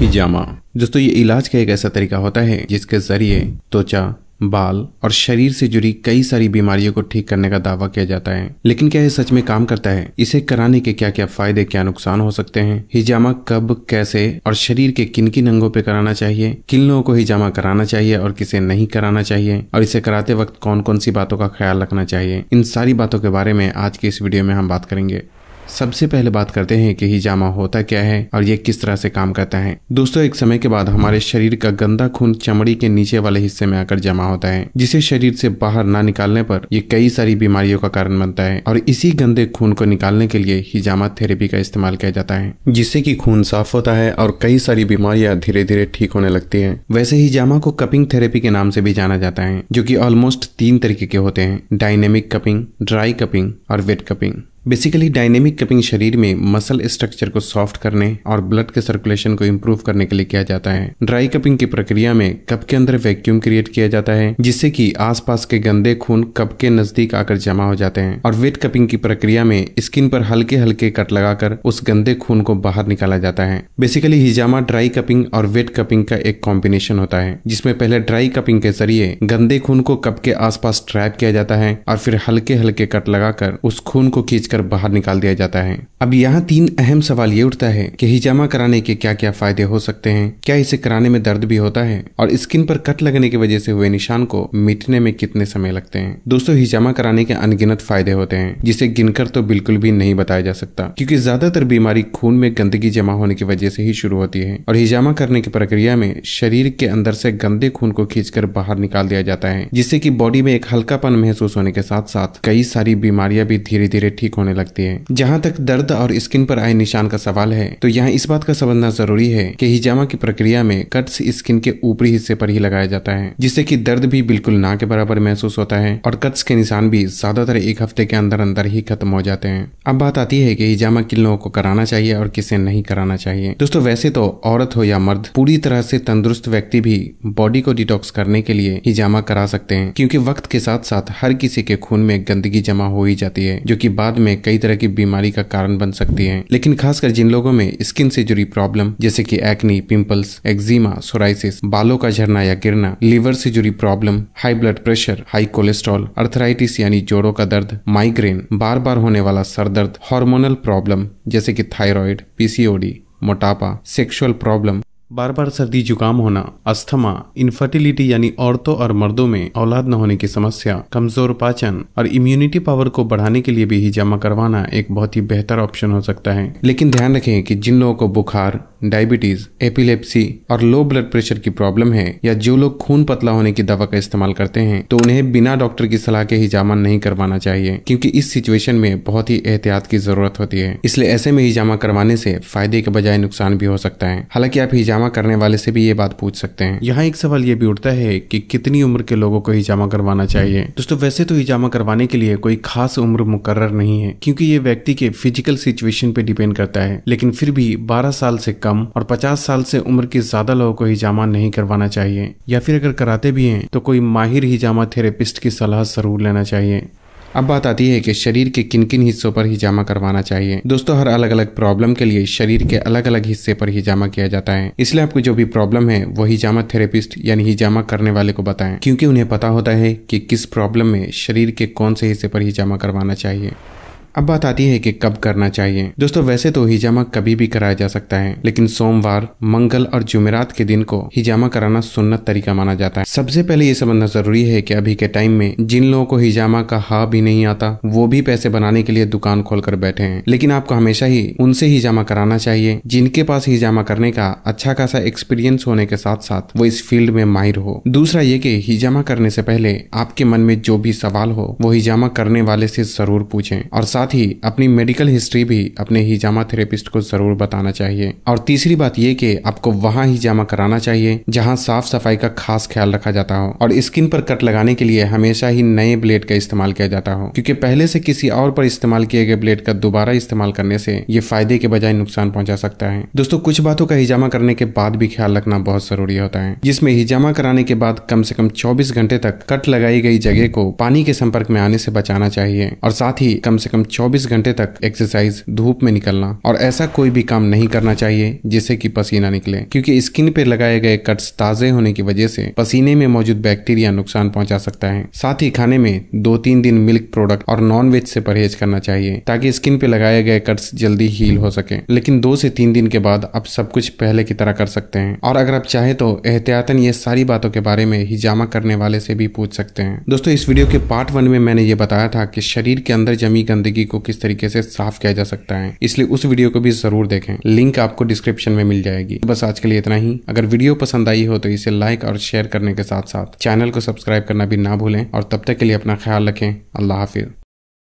हिजामा दोस्तों ये इलाज का एक ऐसा तरीका होता है जिसके जरिए त्वचा बाल और शरीर से जुड़ी कई सारी बीमारियों को ठीक करने का दावा किया जाता है लेकिन क्या यह सच में काम करता है इसे कराने के क्या क्या फायदे क्या नुकसान हो सकते हैं हिजामा कब कैसे और शरीर के किन किन अंगों पे कराना चाहिए किन लोगों को हिजामा कराना चाहिए और किसे नहीं कराना चाहिए और इसे कराते वक्त कौन कौन सी बातों का ख्याल रखना चाहिए इन सारी बातों के बारे में आज के इस वीडियो में हम बात करेंगे सबसे पहले बात करते हैं कि हिजामा होता क्या है और ये किस तरह से काम करता है दोस्तों एक समय के बाद हमारे शरीर का गंदा खून चमड़ी के नीचे वाले हिस्से में आकर जमा होता है जिसे शरीर से बाहर ना निकालने पर ये कई सारी बीमारियों का कारण बनता है और इसी गंदे खून को निकालने के लिए हिजामा थेरेपी का इस्तेमाल किया जाता है जिससे की खून साफ होता है और कई सारी बीमारियां धीरे धीरे ठीक होने लगती है वैसे हिजामा को कपिंग थेरेपी के नाम से भी जाना जाता है जो की ऑलमोस्ट तीन तरीके के होते हैं डायनेमिक कपिंग ड्राई कपिंग और wet cupping basically dynamic cupping शरीर में मसल स्ट्रक्चर को सॉफ्ट करने और ब्लड के सर्कुलेशन को इम्प्रूव करने के लिए किया जाता है ड्राई कपिंग की प्रक्रिया में कप के अंदर वैक्यूम क्रिएट किया जाता है जिससे कि आसपास के गंदे खून कप के नजदीक आकर जमा हो जाते हैं और वेट कपिंग की प्रक्रिया में स्किन पर हल्के हल्के कट लगाकर उस गंदे खून को बाहर निकाला जाता है बेसिकली हिजामा ड्राई कपिंग और वेट कपिंग का एक कॉम्बिनेशन होता है जिसमें पहले ड्राई कपिंग के जरिए गंदे खून को कप के आसपास ट्रैप किया जाता है और फिर हल्के हल्के कट लगाकर उस खून को खींच खींचकर बाहर निकाल दिया जाता है अब यहाँ तीन अहम सवाल ये उठता है कि हिजामा कराने के क्या क्या फायदे हो सकते हैं क्या इसे कराने में दर्द भी होता है और स्किन पर कट लगने की वजह से हुए निशान को मिटने में कितने समय लगते हैं दोस्तों हिजामा कराने के अनगिनत फायदे होते हैं जिसे गिनकर तो बिल्कुल भी नहीं बताया जा सकता क्योंकि ज्यादातर बीमारी खून में गंदगी जमा होने की वजह से ही शुरू होती है और हिजामा करने की प्रक्रिया में शरीर के अंदर से गंदे खून को खींचकर बाहर निकाल दिया जाता है जिससे की बॉडी में एक हल्कापन महसूस होने के साथ साथ कई सारी बीमारियां भी धीरे धीरे ठीक होने लगती है जहाँ तक दर्द और स्किन पर आए निशान का सवाल है तो यहाँ इस बात का समझना जरूरी है कि हिजामा की प्रक्रिया में कट्स स्किन के ऊपरी हिस्से पर ही लगाया जाता है जिससे की दर्द भी बिल्कुल ना के बराबर महसूस होता है और कट्स के निशान भी ज्यादातर एक हफ्ते के अंदर अंदर ही खत्म हो जाते हैं अब बात आती है की हिजामा किन लोगों को कराना चाहिए और किसे नहीं कराना चाहिए दोस्तों वैसे तो औरत हो या मर्द पूरी तरह से तंदुरुस्त व्यक्ति भी बॉडी को डिटॉक्स करने के लिए हिजामा करा सकते हैं क्योंकि वक्त के साथ साथ हर किसी के खून में गंदगी जमा हो ही जाती है जो कि बाद में में कई तरह की बीमारी का कारण बन सकती है लेकिन खासकर जिन लोगों में स्किन से जुड़ी प्रॉब्लम जैसे कि एक्नी पिंपल्स एक्जिमा सोराइसिस बालों का झरना या गिरना लीवर से जुड़ी problem high blood pressure high cholesterol arthritis यानी जोड़ों का दर्द माइग्रेन बार बार होने वाला सर दर्द हार्मोनल प्रॉब्लम जैसे कि थायराइड पीसीओडी मोटापा सेक्सुअल प्रॉब्लम बार बार सर्दी जुकाम होना अस्थमा इनफर्टिलिटी यानी औरतों और मर्दों में औलाद न होने की समस्या कमजोर पाचन और इम्यूनिटी पावर को बढ़ाने के लिए भी हिजामा करवाना एक बहुत ही बेहतर ऑप्शन हो सकता है लेकिन ध्यान रखें कि जिन लोगों को बुखार डायबिटीज एपिलेप्सी और लो ब्लड प्रेशर की प्रॉब्लम है या जो लोग खून पतला होने की दवा का इस्तेमाल करते हैं तो उन्हें बिना डॉक्टर की सलाह के हिजामा नहीं करवाना चाहिए क्योंकि इस सिचुएशन में बहुत ही एहतियात की जरूरत होती है इसलिए ऐसे में हिजामा करवाने से फायदे के बजाय नुकसान भी हो सकता है हालांकि आप हिजामा हिजामा करने वाले से भी ये बात पूछ सकते हैं यहाँ एक सवाल ये भी उठता है कि कितनी उम्र के लोगों को हिजामा करवाना चाहिए दोस्तों वैसे तो हिजामा करवाने के लिए कोई खास उम्र मुकर्र नहीं है क्योंकि ये व्यक्ति के फिजिकल सिचुएशन पे डिपेंड करता है लेकिन फिर भी 12 साल से कम और 50 साल से उम्र के ज्यादा लोगों को हिजामा नहीं करवाना चाहिए या फिर अगर कराते भी हैं तो कोई माहिर हिजामा थेरेपिस्ट की सलाह जरूर लेना चाहिए अब बात आती है कि शरीर के किन किन हिस्सों पर हिजामा करवाना चाहिए दोस्तों हर अलग अलग प्रॉब्लम के लिए शरीर के अलग अलग हिस्से पर हिजामा किया जाता है इसलिए आपको जो भी प्रॉब्लम है वो हिजामा थेरेपिस्ट यानी हिजामा करने वाले को बताएं क्योंकि उन्हें पता होता है कि किस प्रॉब्लम में शरीर के कौन से हिस्से पर हिजामा करवाना चाहिए अब बात आती है कि कब करना चाहिए दोस्तों वैसे तो हिजामा कभी भी कराया जा सकता है लेकिन सोमवार मंगल और जुमेरात के दिन को हिजामा कराना सुन्नत तरीका माना जाता है सबसे पहले ये समझना जरूरी है कि अभी के टाइम में जिन लोगों को हिजामा का हा भी नहीं आता वो भी पैसे बनाने के लिए दुकान खोल कर बैठे हैं लेकिन आपको हमेशा ही उनसे हिजामा कराना चाहिए जिनके पास हिजामा करने का अच्छा खासा एक्सपीरियंस होने के साथ साथ वो इस फील्ड में माहिर हो दूसरा ये कि हिजामा करने से पहले आपके मन में जो भी सवाल हो वो हिजामा करने वाले से जरूर पूछें और साथ ही अपनी मेडिकल हिस्ट्री भी अपने हिजामा थेरेपिस्ट को जरूर बताना चाहिए और तीसरी बात यह कि आपको वहाँ ही जामा कराना चाहिए जहाँ साफ सफाई का खास ख्याल रखा जाता हो और स्किन पर कट लगाने के लिए हमेशा ही नए ब्लेड का इस्तेमाल किया जाता हो क्योंकि पहले से किसी और पर इस्तेमाल किए गए ब्लेड का दोबारा इस्तेमाल करने से ये फायदे के बजाय नुकसान पहुंचा सकता है दोस्तों कुछ बातों का हिजामा करने के बाद भी ख्याल रखना बहुत जरूरी होता है जिसमें हिजामा कराने के बाद कम से कम चौबीस घंटे तक कट लगाई गई जगह को पानी के संपर्क में आने से बचाना चाहिए और साथ ही कम से कम 24 घंटे तक एक्सरसाइज धूप में निकलना और ऐसा कोई भी काम नहीं करना चाहिए जिससे कि पसीना निकले क्योंकि स्किन पे लगाए गए कट्स ताजे होने की वजह से पसीने में मौजूद बैक्टीरिया नुकसान पहुंचा सकता है साथ ही खाने में दो तीन दिन मिल्क प्रोडक्ट और नॉन वेज से परहेज करना चाहिए ताकि स्किन पे लगाए गए कट्स जल्दी हील हो सके लेकिन दो से तीन दिन के बाद आप सब कुछ पहले की तरह कर सकते हैं और अगर आप चाहे तो एहतियातन ये सारी बातों के बारे में हिजामा करने वाले से भी पूछ सकते हैं दोस्तों इस वीडियो के पार्ट वन में मैंने ये बताया था कि शरीर के अंदर जमी गंदगी गंदगी को किस तरीके से साफ किया जा सकता है इसलिए उस वीडियो को भी जरूर देखें लिंक आपको डिस्क्रिप्शन में मिल जाएगी बस आज के लिए इतना ही अगर वीडियो पसंद आई हो तो इसे लाइक और शेयर करने के साथ साथ चैनल को सब्सक्राइब करना भी ना भूलें और तब तक के लिए अपना ख्याल रखें अल्लाह हाफिज